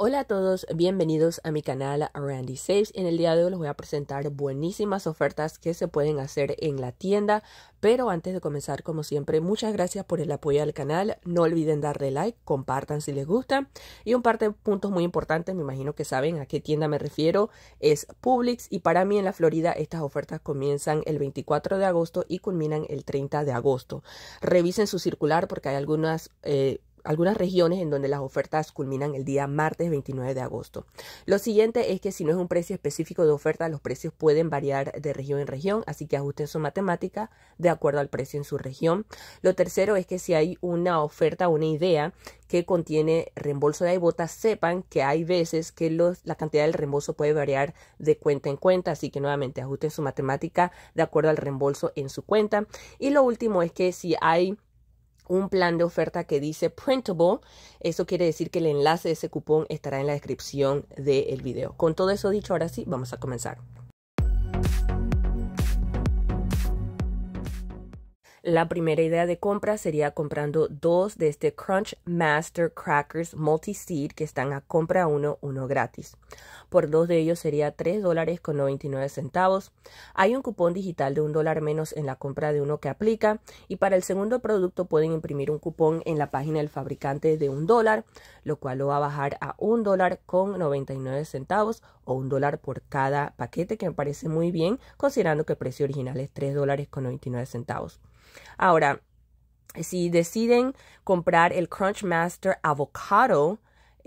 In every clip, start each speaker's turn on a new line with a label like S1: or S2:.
S1: Hola a todos, bienvenidos a mi canal Randy Saves. En el día de hoy les voy a presentar buenísimas ofertas que se pueden hacer en la tienda. Pero antes de comenzar, como siempre, muchas gracias por el apoyo al canal. No olviden darle like, compartan si les gusta. Y un par de puntos muy importantes, me imagino que saben a qué tienda me refiero, es Publix. Y para mí en la Florida estas ofertas comienzan el 24 de agosto y culminan el 30 de agosto. Revisen su circular porque hay algunas eh, algunas regiones en donde las ofertas culminan el día martes 29 de agosto. Lo siguiente es que si no es un precio específico de oferta, los precios pueden variar de región en región, así que ajusten su matemática de acuerdo al precio en su región. Lo tercero es que si hay una oferta, una idea que contiene reembolso de botas, sepan que hay veces que la cantidad del reembolso puede variar de cuenta en cuenta, así que nuevamente ajusten su matemática de acuerdo al reembolso en su cuenta. Y lo último es que si hay un plan de oferta que dice printable. Eso quiere decir que el enlace de ese cupón estará en la descripción del video. Con todo eso dicho, ahora sí, vamos a comenzar. La primera idea de compra sería comprando dos de este Crunch Master Crackers Multi-Seed que están a compra uno, uno gratis. Por dos de ellos sería $3.99. dólares con 99 centavos. Hay un cupón digital de un dólar menos en la compra de uno que aplica y para el segundo producto pueden imprimir un cupón en la página del fabricante de un dólar, lo cual lo va a bajar a un dólar con 99 centavos o un dólar por cada paquete que me parece muy bien considerando que el precio original es $3.99. dólares con 99 centavos. Ahora, si deciden comprar el Crunch Master Avocado,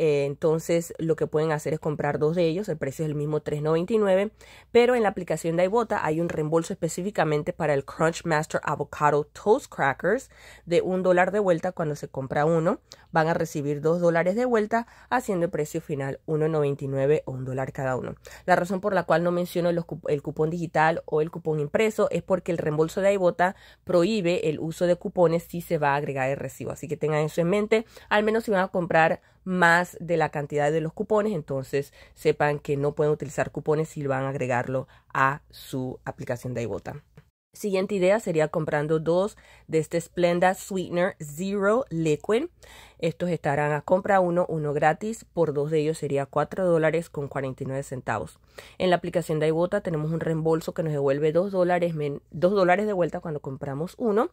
S1: eh, entonces lo que pueden hacer es comprar dos de ellos, el precio es el mismo $3.99, pero en la aplicación de iBota hay un reembolso específicamente para el Crunch Master Avocado Toast Crackers de un dólar de vuelta cuando se compra uno, van a recibir dos dólares de vuelta haciendo el precio final 1.99 o un dólar cada uno. La razón por la cual no menciono el cupón digital o el cupón impreso es porque el reembolso de iBota prohíbe el uso de cupones si se va a agregar el recibo, así que tengan eso en mente, al menos si van a comprar más de la cantidad de los cupones, entonces sepan que no pueden utilizar cupones si van a agregarlo a su aplicación de iBota. Siguiente idea sería comprando dos de este Splenda Sweetener Zero Liquid. Estos estarán a compra uno, uno gratis. Por dos de ellos sería $4.49. dólares con centavos. En la aplicación de iBota tenemos un reembolso que nos devuelve 2 dólares, dólares de vuelta cuando compramos uno.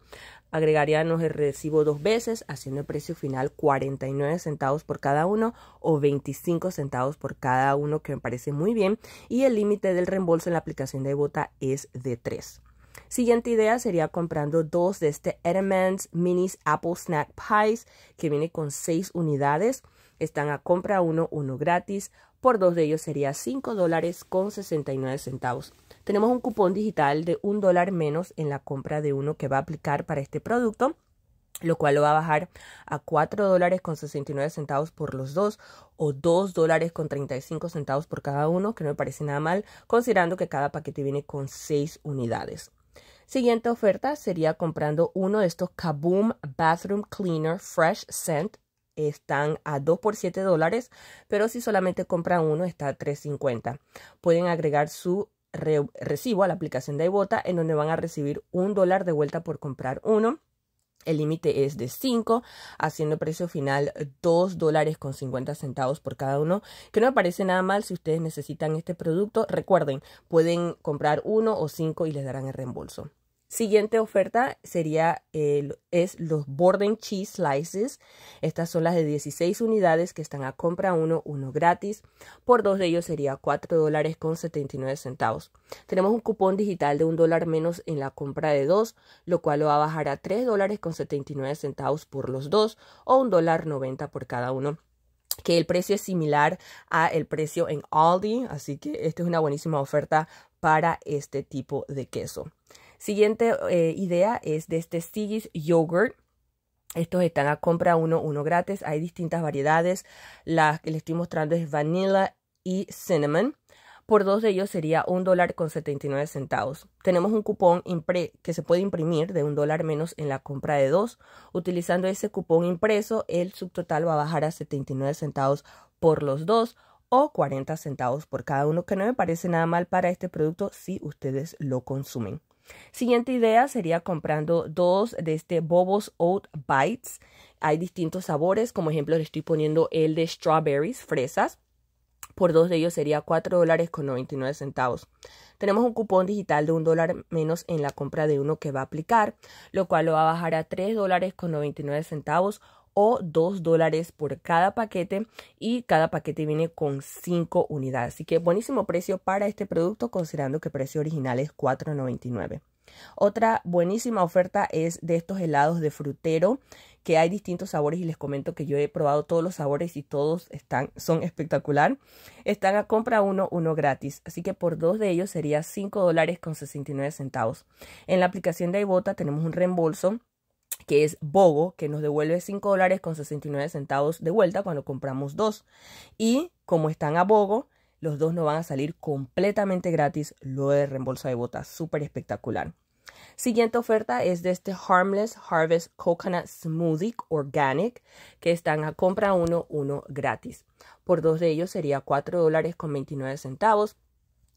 S1: Agregaríamos el recibo dos veces, haciendo el precio final 49 centavos por cada uno o 25 centavos por cada uno, que me parece muy bien. Y el límite del reembolso en la aplicación de iBota es de 3. Siguiente idea sería comprando dos de este Edamans Minis Apple Snack Pies que viene con seis unidades. Están a compra uno, uno gratis. Por dos de ellos sería cinco dólares con centavos. Tenemos un cupón digital de un dólar menos en la compra de uno que va a aplicar para este producto lo cual lo va a bajar a cuatro dólares con centavos por los dos o dos dólares con centavos por cada uno, que no me parece nada mal, considerando que cada paquete viene con 6 unidades. Siguiente oferta sería comprando uno de estos Kaboom Bathroom Cleaner Fresh Scent. Están a 2 por 7 dólares, pero si solamente compran uno está a 3.50. Pueden agregar su recibo a la aplicación de Ibota en donde van a recibir un dólar de vuelta por comprar uno. El límite es de 5, haciendo precio final 2 dólares con 50 centavos por cada uno, que no me parece nada mal si ustedes necesitan este producto. Recuerden, pueden comprar uno o cinco y les darán el reembolso. Siguiente oferta sería es los Borden Cheese Slices. Estas son las de 16 unidades que están a compra uno, uno gratis. Por dos de ellos sería $4.79. dólares con centavos. Tenemos un cupón digital de un dólar menos en la compra de dos, lo cual lo va a bajar a $3.79 dólares con centavos por los dos o un dólar por cada uno que el precio es similar a el precio en Aldi, así que esta es una buenísima oferta para este tipo de queso. Siguiente eh, idea es de este Sigis Yogurt. Estos están a compra uno, uno gratis. Hay distintas variedades. Las que les estoy mostrando es vanilla y cinnamon. Por dos de ellos sería un dólar con 79 centavos. Tenemos un cupón que se puede imprimir de un dólar menos en la compra de dos. Utilizando ese cupón impreso, el subtotal va a bajar a 79 centavos por los dos o 40 centavos por cada uno, que no me parece nada mal para este producto si ustedes lo consumen. Siguiente idea sería comprando dos de este Bobos Oat Bites. Hay distintos sabores, como ejemplo le estoy poniendo el de strawberries, fresas. Por dos de ellos sería cuatro dólares con nueve centavos. Tenemos un cupón digital de un dólar menos en la compra de uno que va a aplicar, lo cual lo va a bajar a tres dólares con nueve centavos o 2 dólares por cada paquete y cada paquete viene con 5 unidades. Así que buenísimo precio para este producto considerando que el precio original es 4.99. Otra buenísima oferta es de estos helados de frutero que hay distintos sabores y les comento que yo he probado todos los sabores y todos están, son espectacular. Están a compra uno, uno gratis. Así que por dos de ellos sería 5 dólares con 69 centavos. En la aplicación de iBota tenemos un reembolso que es Bogo, que nos devuelve 5 dólares con centavos de vuelta cuando compramos dos. Y como están a Bogo, los dos no van a salir completamente gratis lo de reembolso de botas. Súper espectacular. Siguiente oferta es de este Harmless Harvest Coconut Smoothie Organic, que están a compra uno, uno gratis. Por dos de ellos sería $4.29. dólares con 29 centavos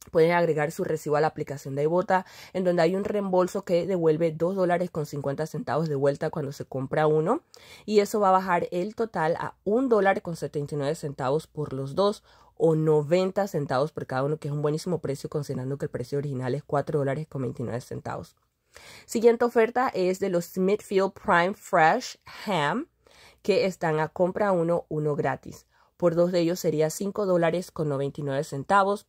S1: pueden agregar su recibo a la aplicación de Ibota, en donde hay un reembolso que devuelve $2.50 dólares con centavos de vuelta cuando se compra uno, y eso va a bajar el total a $1.79 dólar con centavos por los dos o 90 centavos por cada uno, que es un buenísimo precio considerando que el precio original es 4 dólares con 29 centavos. Siguiente oferta es de los Smithfield Prime Fresh Ham, que están a compra uno, uno gratis. Por dos de ellos sería $5.99. dólares con centavos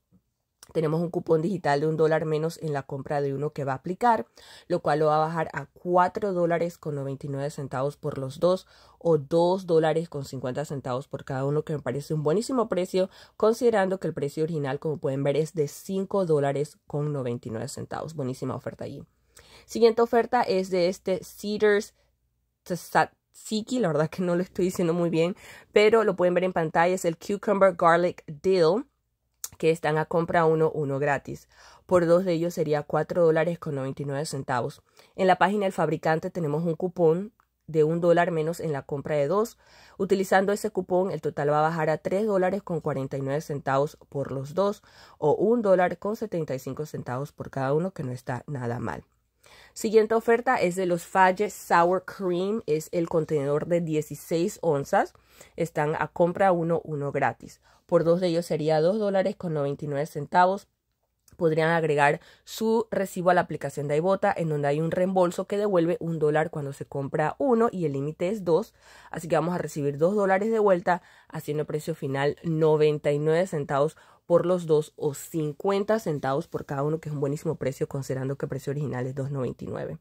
S1: tenemos un cupón digital de un dólar menos en la compra de uno que va a aplicar, lo cual lo va a bajar a 4 dólares con 99 centavos por los dos o 2 dólares con 50 centavos por cada uno, que me parece un buenísimo precio, considerando que el precio original, como pueden ver, es de 5 dólares con 99 centavos. Buenísima oferta allí. Siguiente oferta es de este Cedars Tzatziki, la verdad que no lo estoy diciendo muy bien, pero lo pueden ver en pantalla, es el Cucumber Garlic Dill que están a compra uno, uno gratis. Por dos de ellos sería 4 dólares con 99 centavos. En la página del fabricante tenemos un cupón de un dólar menos en la compra de dos. Utilizando ese cupón, el total va a bajar a 3 dólares con 49 centavos por los dos o un dólar con 75 centavos por cada uno, que no está nada mal. Siguiente oferta es de los Falle Sour Cream, es el contenedor de 16 onzas. Están a compra uno, uno gratis. Por dos de ellos sería $2.99, dólares con centavos podrían agregar su recibo a la aplicación de iBota, en donde hay un reembolso que devuelve un dólar cuando se compra uno y el límite es dos. Así que vamos a recibir dos dólares de vuelta, haciendo precio final 99 centavos por los dos o 50 centavos por cada uno, que es un buenísimo precio considerando que el precio original es 2.99.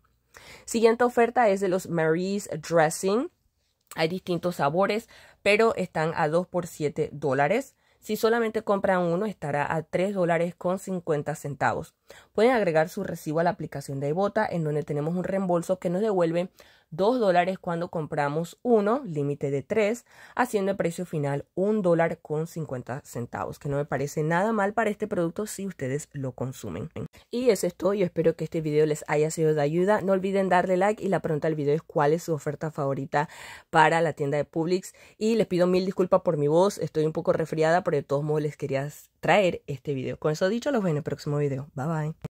S1: Siguiente oferta es de los Mary's Dressing. Hay distintos sabores, pero están a 2 por 7 dólares. Si solamente compran uno, estará a 3 dólares con 50 centavos. Pueden agregar su recibo a la aplicación de Ibota, en donde tenemos un reembolso que nos devuelve 2 dólares cuando compramos uno, límite de 3, haciendo el precio final un dólar con cincuenta centavos, que no me parece nada mal para este producto si ustedes lo consumen. Y eso es todo, yo espero que este video les haya sido de ayuda. No olviden darle like y la pregunta del video es cuál es su oferta favorita para la tienda de Publix. Y les pido mil disculpas por mi voz, estoy un poco resfriada, pero de todos modos les quería traer este video. Con eso dicho, los veo en el próximo video. Bye bye.